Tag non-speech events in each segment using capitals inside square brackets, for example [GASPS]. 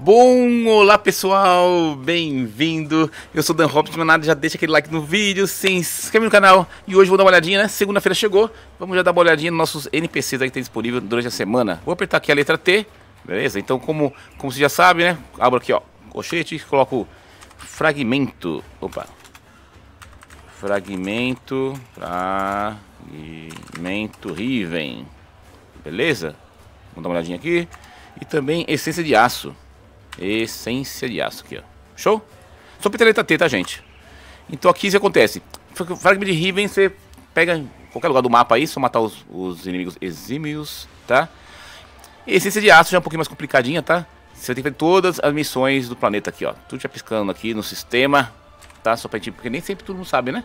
Bom, olá pessoal, bem-vindo. Eu sou Dan Robson, nada já deixa aquele like no vídeo, se inscreve no canal e hoje vou dar uma olhadinha, né? Segunda-feira chegou, vamos já dar uma olhadinha nos nossos NPCs aí que tem disponível durante a semana. Vou apertar aqui a letra T, beleza? Então, como, como você já sabe, né? Abro aqui, ó, colchete, coloco fragmento. Opa, fragmento, fragmento Riven, beleza? Vamos dar uma olhadinha aqui. E também essência de aço. Essência de aço aqui, ó. Show? Só petraleta T, tá, gente? Então aqui isso acontece. Fragment de Riven, você pega em qualquer lugar do mapa aí, só matar os, os inimigos exímios, tá? E essência de aço já é um pouquinho mais complicadinha, tá? Você tem que fazer todas as missões do planeta aqui, ó. Tudo já piscando aqui no sistema, tá? Só pra gente, porque nem sempre todo mundo sabe, né?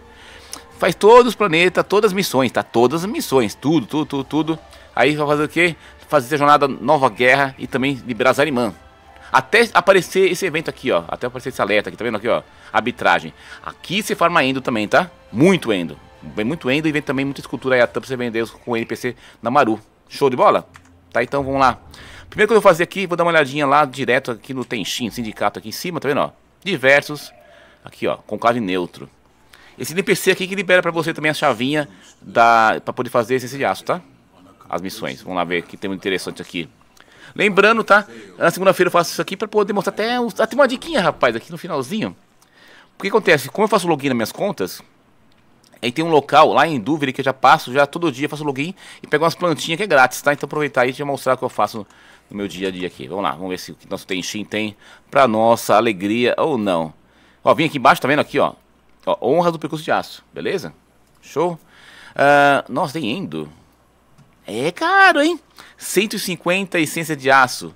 Faz todos os planetas, todas as missões, tá? Todas as missões, tudo, tudo, tudo, tudo. Aí vai fazer o quê? Fazer a jornada Nova Guerra e também liberar Zariman, até aparecer esse evento aqui, ó. Até aparecer esse alerta aqui, tá vendo aqui, ó? Arbitragem. Aqui você farma endo também, tá? Muito endo. Vem muito endo e vem também muita escultura aí a tampa você vender com NPC na Maru. Show de bola? Tá, então vamos lá. Primeiro que eu vou fazer aqui, vou dar uma olhadinha lá direto aqui no Tenshin, sindicato aqui em cima, tá vendo, ó? Diversos. Aqui, ó, com conclave neutro. Esse NPC aqui que libera pra você também a chavinha da, pra poder fazer esse de aço, tá? As missões. Vamos lá ver o que tem muito interessante aqui. Lembrando, tá? Na segunda-feira eu faço isso aqui para poder mostrar até, até uma diquinha, rapaz, aqui no finalzinho. O que acontece? Como eu faço login nas minhas contas, aí tem um local lá em dúvida que eu já passo, já todo dia faço login e pego umas plantinhas que é grátis, tá? Então aproveitar aí e te mostrar o que eu faço no meu dia a dia aqui. Vamos lá, vamos ver se o que nosso Tenchin tem pra nossa alegria ou não. Ó, vim aqui embaixo, tá vendo aqui, ó. ó honras do percurso de aço, beleza? Show? Uh, nossa, tem endo. É caro, hein? 150 essência de aço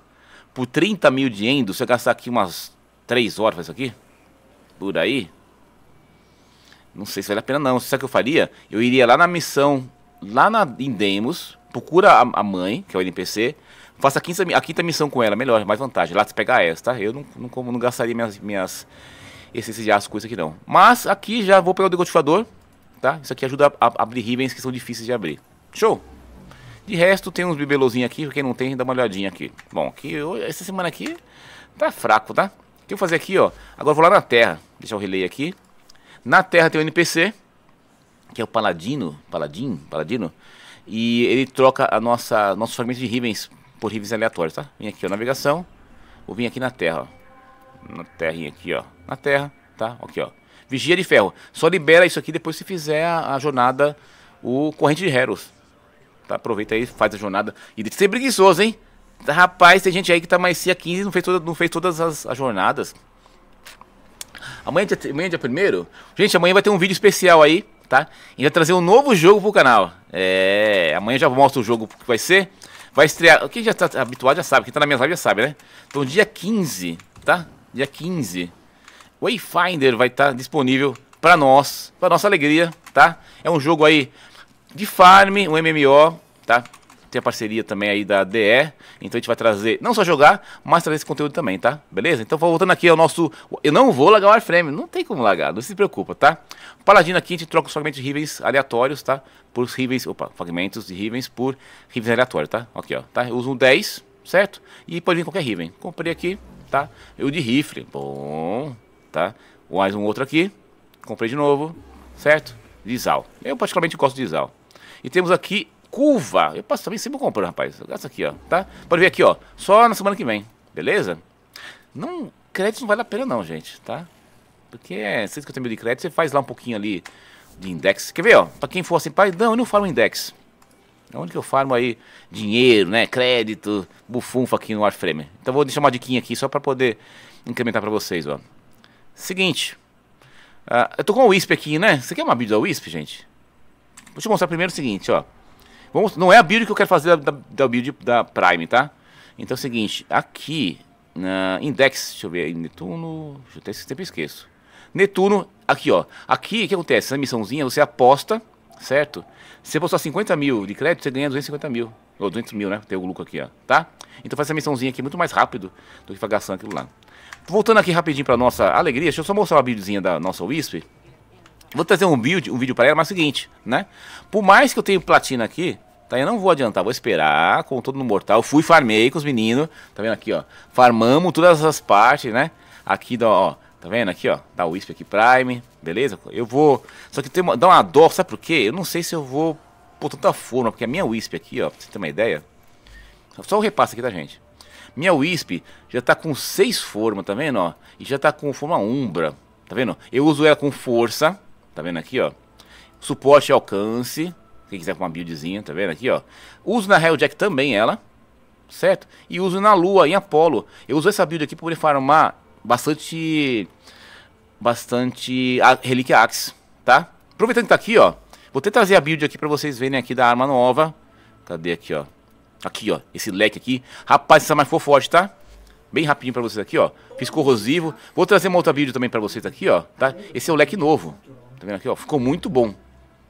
por 30 mil de endo. Você gastar aqui umas 3 horas isso aqui? Por aí? Não sei se vale a pena não. Sabe o que eu faria? Eu iria lá na missão, lá na, em Demos, procura a, a mãe, que é o NPC, faça a quinta, a quinta missão com ela, melhor, mais vantagem. Lá você pega essa, tá? Eu não, não, como, não gastaria minhas, minhas essências de aço com isso aqui não. Mas aqui já vou pegar o degotificador, tá? Isso aqui ajuda a, a abrir ribens que são difíceis de abrir. Show! De resto, tem uns bibelozinhos aqui, quem não tem, dá uma olhadinha aqui. Bom, aqui, essa semana aqui tá fraco, tá? O que eu fazer aqui, ó? Agora eu vou lá na Terra, deixa eu relay aqui. Na Terra tem o NPC, que é o Paladino, Paladin, Paladino, e ele troca a nossa, nossos fragmentos de rivens por rivens aleatórios, tá? Vem aqui, ó, navegação, vou vir aqui na Terra, ó. Na terrinha aqui, ó, na Terra, tá? Aqui, ó. Vigia de ferro. Só libera isso aqui depois se fizer a, a jornada, o Corrente de Heros. Tá? Aproveita aí, faz a jornada. E deixa de ser preguiçoso, hein? Tá, rapaz, tem gente aí que tá mais cia 15 e não fez, toda, não fez todas as, as jornadas. Amanhã, dia, amanhã dia primeiro? Gente, amanhã vai ter um vídeo especial aí, tá? E vai trazer um novo jogo pro canal. É, amanhã já mostro o jogo que vai ser. Vai estrear. Quem já tá habituado já sabe, quem tá na minha live já sabe, né? Então, dia 15, tá? Dia 15. Wayfinder vai estar tá disponível para nós, para nossa alegria, tá? É um jogo aí de farm, um MMO, tá? Tem a parceria também aí da DE, então a gente vai trazer, não só jogar, mas trazer esse conteúdo também, tá? Beleza? Então voltando aqui ao nosso... Eu não vou lagar o Warframe, não tem como lagar, não se preocupa, tá? Paladino aqui a gente troca somente rivens aleatórios, tá? Por rivens, opa, fragmentos de rivens por rivens aleatórios, tá? Aqui, ó, tá? Eu uso um 10, certo? E pode vir qualquer riven. Comprei aqui, tá? Eu de rifle, bom, tá? Mais um outro aqui, comprei de novo, certo? Dizal. Eu particularmente gosto de Dizal. E temos aqui curva. Eu passo também sempre comprando, rapaz. Eu gasto aqui, ó, tá? Pode ver aqui, ó. Só na semana que vem, beleza? Não, crédito não vale a pena não, gente, tá? Porque é 150 mil de crédito, você faz lá um pouquinho ali de index. Quer ver, ó? Pra quem for assim, pai, não, eu não falo index. É onde que eu falo aí dinheiro, né? Crédito, bufunfa aqui no Warframe. Então vou deixar uma diquinha aqui só pra poder incrementar pra vocês, ó. Seguinte. Uh, eu tô com o Wisp aqui, né? Você quer uma build da Wisp, gente? Vou te mostrar primeiro o seguinte, ó. Vamos, não é a build que eu quero fazer da, da build da Prime, tá? Então é o seguinte, aqui na Index, deixa eu ver, Netuno, deixa eu até sempre esqueço. Netuno, aqui ó, aqui o que acontece? Na missãozinha você aposta, certo? Se você apostar 50 mil de crédito, você ganha 250 mil, ou 200 mil, né? Tem o lucro aqui, ó, tá? Então faz essa missãozinha aqui muito mais rápido do que ficar gastando aquilo lá. Voltando aqui rapidinho para nossa alegria, deixa eu só mostrar uma buildzinha da nossa Wisp. Vou trazer um vídeo, um vídeo para ela, mas é o seguinte, né? Por mais que eu tenha platina aqui, tá? Eu não vou adiantar, vou esperar com todo no mortal. fui, farmei com os meninos, tá vendo aqui, ó? Farmamos todas as partes, né? Aqui, ó, tá vendo aqui, ó? Da Wisp aqui Prime, beleza? Eu vou... Só que tem uma, dá uma dó, sabe por quê? Eu não sei se eu vou pôr tanta forma, porque a minha Wisp aqui, ó, pra você ter uma ideia... Só o repasse aqui da gente. Minha Wisp já tá com seis formas, tá vendo, ó? E já tá com forma Umbra, tá vendo? Eu uso ela com força, Tá vendo aqui, ó? Suporte e alcance. Quem quiser com uma buildzinha, tá vendo aqui, ó? Uso na Helljack também ela, certo? E uso na Lua, em Apollo. Eu uso essa build aqui para poder farmar bastante... Bastante a Relíquia Axe, tá? Aproveitando que tá aqui, ó. Vou até trazer a build aqui para vocês verem aqui da arma nova. Cadê aqui, ó? Aqui, ó. Esse leque aqui. Rapaz, essa mais é for forte, tá? Bem rapidinho pra vocês aqui, ó. Fiz corrosivo. Vou trazer uma outra build também pra vocês aqui, ó. Tá? Esse é o leque novo. Tá vendo aqui, ó? Ficou muito bom.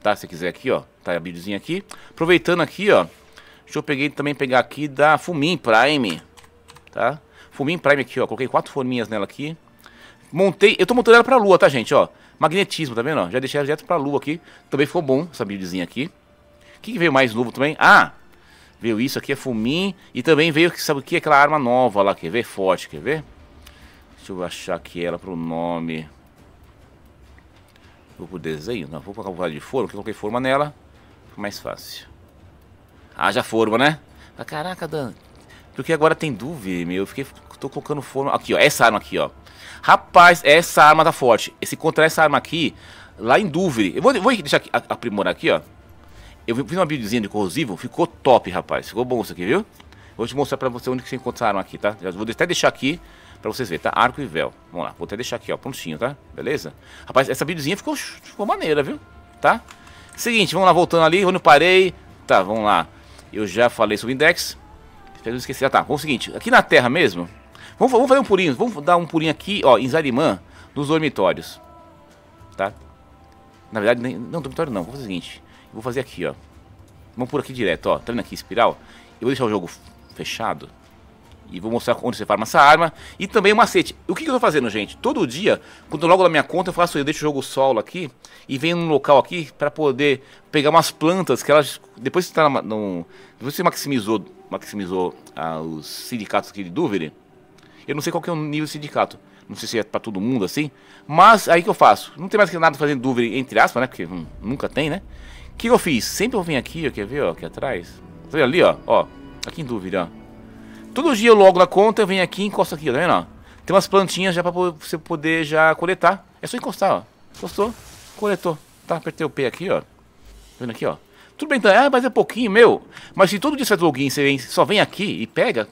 Tá, se quiser aqui, ó. Tá a videozinha aqui. Aproveitando aqui, ó. Deixa eu peguei, também pegar aqui da Fumin Prime. Tá? Fumin Prime aqui, ó. Coloquei quatro forminhas nela aqui. Montei, eu tô montando ela pra lua, tá, gente, ó. Magnetismo, tá vendo, ó? Já deixei ela direto pra lua aqui. Também ficou bom essa buildzinha aqui. O que, que veio mais novo também? Ah, veio isso aqui, é Fumin. E também veio, sabe o que? Aquela arma nova lá, quer ver? Forte, quer ver? Deixa eu achar aqui ela pro nome vou pro desenho, não, vou colocar o galho de forma, porque eu coloquei forma nela, fica mais fácil. Haja ah, forma, né? Ah, caraca, Dan, porque agora tem dúvida, meu, eu fiquei, tô colocando forma, aqui ó, essa arma aqui ó. Rapaz, essa arma tá forte, se encontrar essa arma aqui, lá em dúvida, eu vou, vou deixar aqui, aprimorar aqui ó. Eu fiz uma buildzinha de corrosivo, ficou top, rapaz, ficou bom isso aqui, viu? Vou te mostrar pra você onde que você encontra essa arma aqui, tá? Já vou até deixar aqui para vocês verem, tá? Arco e véu. Vamos lá, vou até deixar aqui, ó, prontinho, tá? Beleza? Rapaz, essa buildzinha ficou, ficou maneira, viu? Tá? Seguinte, vamos lá, voltando ali, onde eu parei. Tá, vamos lá. Eu já falei sobre o index. Espero não esquecer. Ah, tá, vamos o seguinte, aqui na Terra mesmo, vamos, vamos fazer um pulinho, vamos dar um pulinho aqui, ó, em Zarimã, nos dormitórios. Tá? Na verdade, nem, não, dormitório não, vou fazer o seguinte, vou fazer aqui, ó. Vamos por aqui direto, ó, tá vendo aqui, espiral? Eu vou deixar o jogo fechado, e vou mostrar onde você farma essa arma. E também o macete. O que, que eu tô fazendo, gente? Todo dia, quando eu logo na minha conta, eu faço, eu deixo o jogo solo aqui e venho num local aqui para poder pegar umas plantas que elas. Depois que você tá no, Depois você maximizou, maximizou ah, os sindicatos aqui de Dúvida. Eu não sei qual que é o nível do sindicato. Não sei se é para todo mundo assim. Mas aí que eu faço? Não tem mais nada fazendo dúvida, entre aspas, né? Porque hum, nunca tem, né? O que eu fiz? Sempre eu venho aqui, ó, quer ver, ó, aqui atrás? Tá ali, ó, ó. Aqui em dúvida, ó. Todo dia eu logo na conta, eu venho aqui e encosto aqui, ó, tá vendo? Ó? Tem umas plantinhas já pra você poder já coletar. É só encostar, ó. Encostou, coletou. Tá, apertei o P aqui, ó. Tá vendo aqui, ó. Tudo bem, então, ah, mas é pouquinho, meu. Mas se todo dia você faz login, você vem, só vem aqui e pega,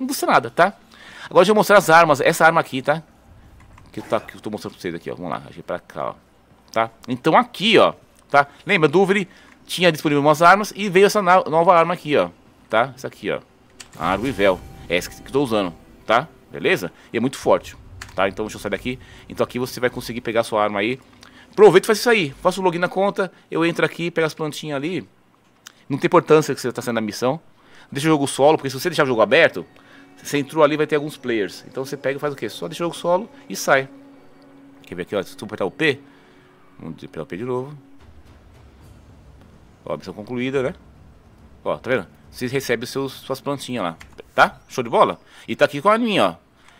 não custa nada, tá? Agora deixa eu mostrar as armas. Essa arma aqui, tá? Que eu, tá, que eu tô mostrando pra vocês aqui, ó. Vamos lá, achei pra cá, ó. Tá? Então aqui, ó. Tá? Lembra, Duvri tinha disponível umas armas e veio essa nova arma aqui, ó. Tá? Essa aqui, ó. Aro e véu. É essa que estou usando, tá? Beleza? E é muito forte, tá? Então deixa eu sair daqui. Então aqui você vai conseguir pegar sua arma aí. Aproveita e faz isso aí. Faça o login na conta. Eu entro aqui, pego as plantinhas ali. Não tem importância que você está saindo da missão. Deixa o jogo solo, porque se você deixar o jogo aberto, você entrou ali vai ter alguns players. Então você pega e faz o quê? Só deixa o jogo solo e sai. Quer ver aqui, ó? Se tu apertar o P, vamos apertar o P de novo. Ó, missão concluída, né? Ó, tá vendo? vocês recebem seus, suas plantinhas lá. Tá? Show de bola? E tá aqui com a minha, ó.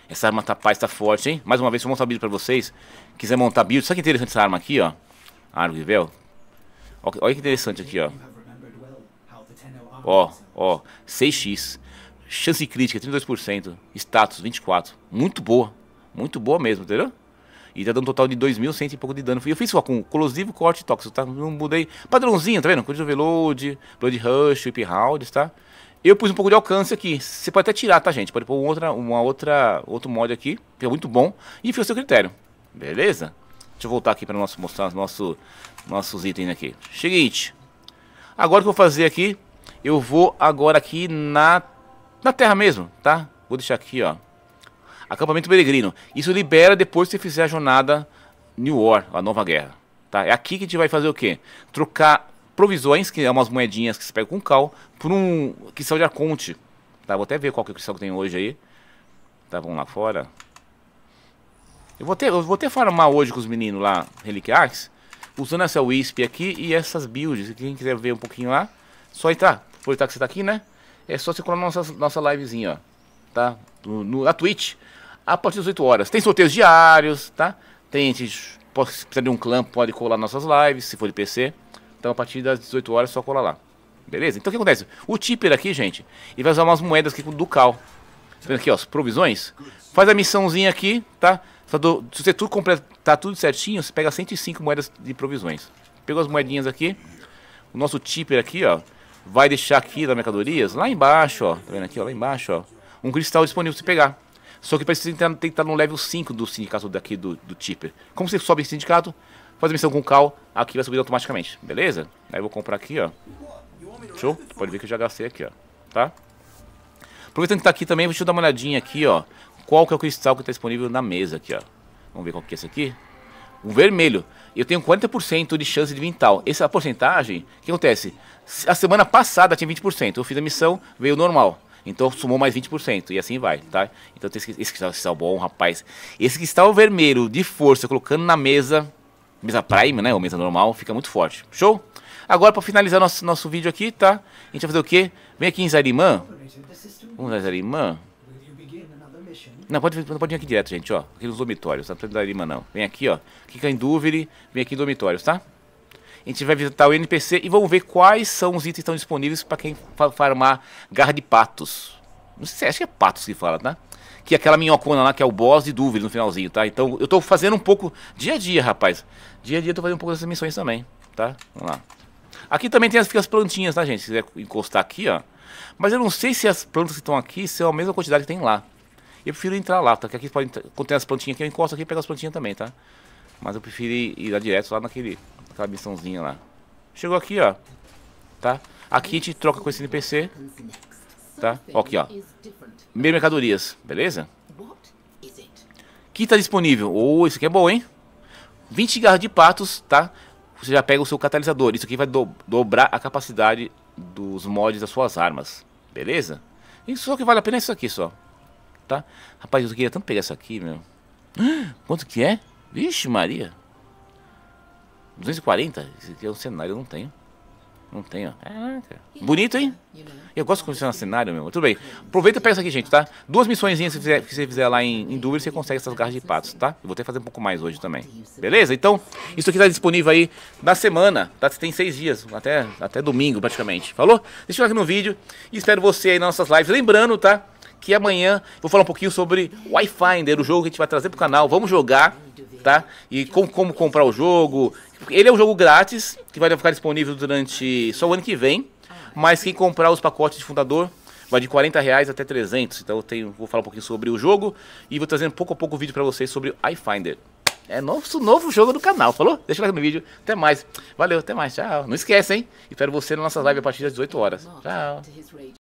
Essa arma tá paz, tá forte, hein? Mais uma vez, vou mostrar montar build pra vocês. Quiser montar build, sabe que interessante essa arma aqui, ó? A arma de véu. Olha que interessante aqui, ó. Ó, ó. 6x. Chance crítica, 32%. Status, 24%. Muito boa. Muito boa mesmo, entendeu? E tá dando um total de 2.100 e pouco de dano. E eu fiz só com colosivo, corte tóxico, tá? Não mudei. Padrãozinho, tá vendo? de, Overload, Blood Rush, Whip Rounds, tá? Eu pus um pouco de alcance aqui. Você pode até tirar, tá, gente? Pode pôr um outra, uma outra, outro mod aqui, que é muito bom. E fica o seu critério. Beleza? Deixa eu voltar aqui para nosso, mostrar os nosso, nossos itens aqui. Seguinte. Agora o que eu vou fazer aqui, eu vou agora aqui na, na terra mesmo, tá? Vou deixar aqui, ó acampamento peregrino. Isso libera depois que você fizer a jornada New War, a nova guerra. Tá? É aqui que a gente vai fazer o quê? Trocar provisões, que é umas moedinhas que se pega com cal, por um cristal de arconte. Tá? Vou até ver qual que é o cristal que tem hoje aí. Tá, vamos lá fora. Eu vou até, eu vou até farmar hoje com os meninos lá, Reliquiax, usando essa Wisp aqui e essas builds. Quem quiser ver um pouquinho lá, só entrar. Tá? Aproveitar que você tá aqui, né? É só você colar na nossa, nossa livezinha, ó. Tá? No, no, na Twitch a partir das 8 horas. Tem sorteios diários, tá? Tem gente, se precisar de um clã, pode colar nossas lives, se for de PC. Então a partir das 18 horas é só colar lá. Beleza? Então o que acontece? O tipper aqui, gente, ele vai usar umas moedas aqui do cal. Tá vendo aqui, ó, as provisões. Faz a missãozinha aqui, tá? se você tudo completar tudo certinho, você pega 105 moedas de provisões. Pegou as moedinhas aqui. O nosso tipper aqui, ó, vai deixar aqui das mercadorias, lá embaixo, ó. Tá vendo aqui, ó, lá embaixo, ó. Um cristal disponível pra você pegar. Só que para isso você tem que estar tá no level 5 do sindicato daqui do, do Tipper. Como você sobe esse sindicato, faz a missão com o Cal, aqui vai subir automaticamente, beleza? Aí eu vou comprar aqui, ó. Show? Pode ver que eu já gastei aqui, ó. Tá? Aproveitando que tá aqui também, deixa eu dar uma olhadinha aqui, ó. Qual que é o cristal que tá disponível na mesa aqui, ó. Vamos ver qual que é esse aqui. O vermelho. Eu tenho 40% de chance de vintal. Essa porcentagem, o que acontece? A semana passada tinha 20%. Eu fiz a missão, veio normal. Então sumou mais 20%. E assim vai, tá? Então tem esse, esse cristal, bom, rapaz. Esse cristal vermelho de força, colocando na mesa. Mesa Prime, né? Ou mesa normal, fica muito forte. Show? Agora, para finalizar nosso, nosso vídeo aqui, tá? A gente vai fazer o quê? Vem aqui em Zarimã. Vamos lá, Zarimã. Não, pode, pode vir aqui direto, gente, ó. Aqui nos dormitórios, Não precisa de Zarimã, não. Vem aqui, ó. Fica em dúvida, vem aqui em dormitórios, tá? A gente vai visitar o NPC e vamos ver quais são os itens que estão disponíveis para quem farmar garra de patos. Não sei se que é patos que fala, tá? Que é aquela minhocona lá, que é o boss de dúvida no finalzinho, tá? Então eu tô fazendo um pouco dia a dia, rapaz. Dia a dia eu tô fazendo um pouco dessas missões também, tá? Vamos lá. Aqui também tem as, as plantinhas, tá, gente? Se quiser encostar aqui, ó. Mas eu não sei se as plantas que estão aqui são a mesma quantidade que tem lá. Eu prefiro entrar lá, tá? Que aqui pode, quando tem as plantinhas aqui, eu encosto aqui e pego as plantinhas também, tá? Mas eu prefiro ir, ir lá direto lá naquele, naquela missãozinha lá. Chegou aqui, ó. Tá? Aqui a gente troca com esse NPC. Tá? Ó, aqui, ó. Meio mercadorias, beleza? Que tá disponível? Oh, isso aqui é bom, hein? 20 garras de patos, tá? Você já pega o seu catalisador. Isso aqui vai do dobrar a capacidade dos mods das suas armas. Beleza? Isso só que vale a pena é isso aqui só. Tá? Rapaz, eu queria tanto pegar isso aqui, meu. [GASPS] Quanto que é? Vixe, Maria. 240? Esse aqui é um cenário, eu não tenho. Não tenho. Caraca. É, Bonito, hein? Eu gosto de colecionar cenário, meu. Tudo bem. Aproveita e pega isso aqui, gente, tá? Duas missõezinhas que você fizer, fizer lá em, em você consegue essas garras de patos, tá? Eu vou até fazer um pouco mais hoje também. Beleza? Então, isso aqui tá disponível aí na semana, tá? Você tem seis dias, até, até domingo praticamente. Falou? Deixa o like no vídeo e espero você aí nas nossas lives. Lembrando, tá? que amanhã vou falar um pouquinho sobre Wi-Finder, né, o jogo que a gente vai trazer pro canal. Vamos jogar, tá? E com, como comprar o jogo. Ele é um jogo grátis, que vai ficar disponível durante só o ano que vem. Mas quem comprar os pacotes de fundador vai de 40 reais até 300. Então eu tenho, vou falar um pouquinho sobre o jogo e vou trazendo pouco a pouco vídeo para vocês sobre iFinder. É nosso novo jogo do canal, falou? Deixa o like no vídeo. Até mais. Valeu, até mais. Tchau. Não esquece, hein? Espero você nas nossas lives a partir das 18 horas. Tchau.